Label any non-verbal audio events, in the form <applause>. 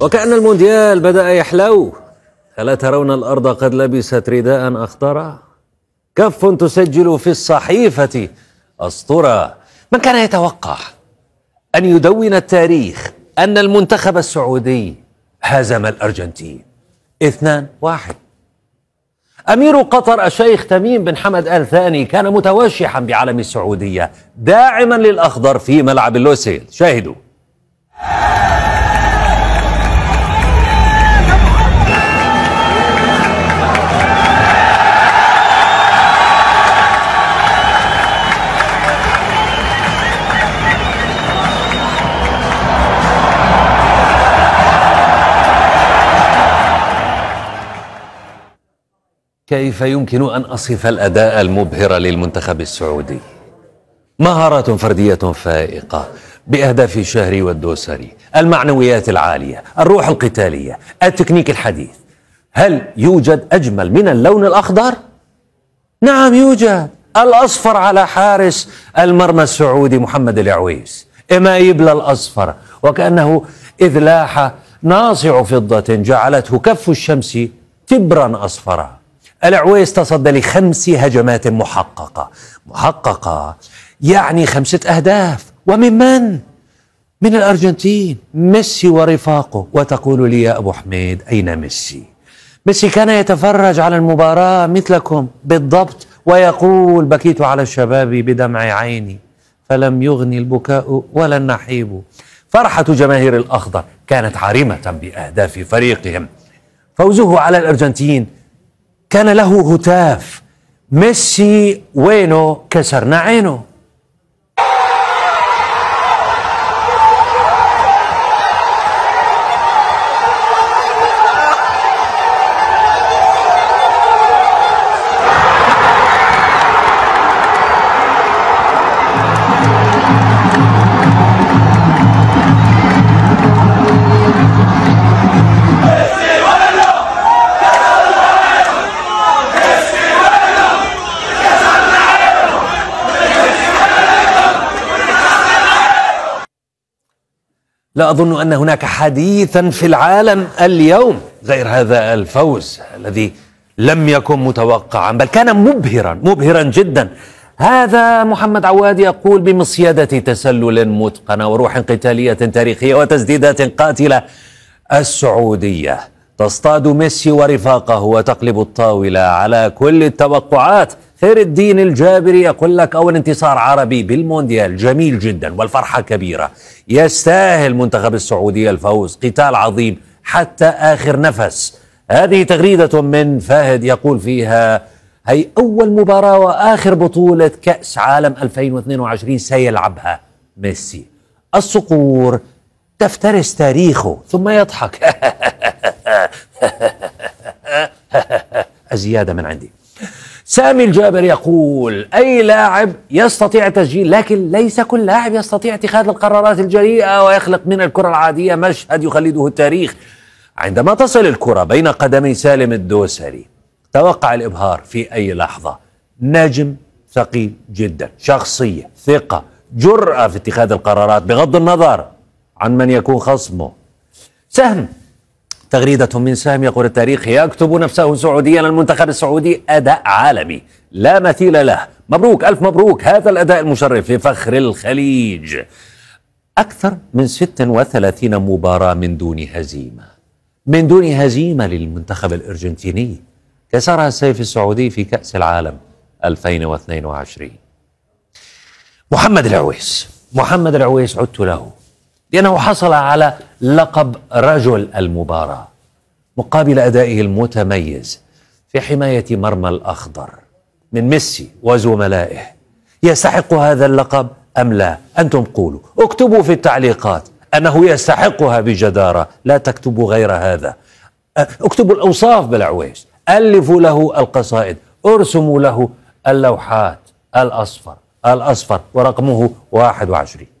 وكأن المونديال بدأ يحلو ألا ترون الأرض قد لبست رداء أخضرا كف تسجل في الصحيفة أسطرا من كان يتوقع أن يدون التاريخ أن المنتخب السعودي هزم الأرجنتين اثنان واحد أمير قطر الشيخ تميم بن حمد آل ثاني كان متوشحا بعلم السعودية داعما للأخضر في ملعب اللوسيل شاهدوا كيف يمكن أن أصف الأداء المبهر للمنتخب السعودي مهارات فردية فائقة بأهداف الشهري والدوسري المعنويات العالية الروح القتالية التكنيك الحديث هل يوجد أجمل من اللون الأخضر؟ نعم يوجد الأصفر على حارس المرمى السعودي محمد العويس إما يبلى الأصفر وكأنه إذ لاح ناصع فضة جعلته كف الشمس تبرا أصفرا العويس تصدى لخمس هجمات محققة محققة يعني خمسة أهداف ومن من؟ من الأرجنتين ميسي ورفاقه وتقول لي يا أبو حميد أين ميسي؟ ميسي كان يتفرج على المباراة مثلكم بالضبط ويقول بكيت على الشباب بدمع عيني فلم يغني البكاء ولا النحيب فرحة جماهير الأخضر كانت عارمة بأهداف فريقهم فوزه على الأرجنتين كان له هتاف ميسي وينه كسرنا عينه لا أظن أن هناك حديثا في العالم اليوم غير هذا الفوز الذي لم يكن متوقعا بل كان مبهرا مبهرا جدا هذا محمد عواد يقول بمصيدة تسلل متقنة وروح قتالية تاريخية وتسديدات قاتلة السعودية تصطاد ميسي ورفاقه وتقلب الطاولة على كل التوقعات خير الدين الجابري يقول لك أول انتصار عربي بالمونديال جميل جدا والفرحة كبيرة يستاهل منتخب السعودية الفوز قتال عظيم حتى آخر نفس هذه تغريدة من فهد يقول فيها هي أول مباراة وآخر بطولة كأس عالم 2022 سيلعبها ميسي الصقور تفترس تاريخه ثم يضحك <laughs> زيادة من عندي سامي الجابر يقول أي لاعب يستطيع التسجيل لكن ليس كل لاعب يستطيع اتخاذ القرارات الجريئة ويخلق من الكرة العادية مشهد يخلده التاريخ عندما تصل الكرة بين قدمي سالم الدوسري توقع الإبهار في أي لحظة نجم ثقيل جدا شخصية ثقة جرأة في اتخاذ القرارات بغض النظر عن من يكون خصمه سهم تغريدة من سهم يقول التاريخ يكتب نفسه سعوديا المنتخب السعودي أداء عالمي لا مثيل له مبروك ألف مبروك هذا الأداء المشرف لفخر الخليج أكثر من 36 مباراة من دون هزيمة من دون هزيمة للمنتخب الأرجنتيني كسرها السيف السعودي في كأس العالم 2022 محمد العويس محمد العويس عدت له لأنه حصل على لقب رجل المباراة مقابل أدائه المتميز في حماية مرمى الأخضر من ميسي وزملائه يستحق هذا اللقب أم لا أنتم قولوا اكتبوا في التعليقات أنه يستحقها بجدارة لا تكتبوا غير هذا أه، اكتبوا الأوصاف بالعويش ألفوا له القصائد ارسموا له اللوحات الأصفر الأصفر ورقمه 21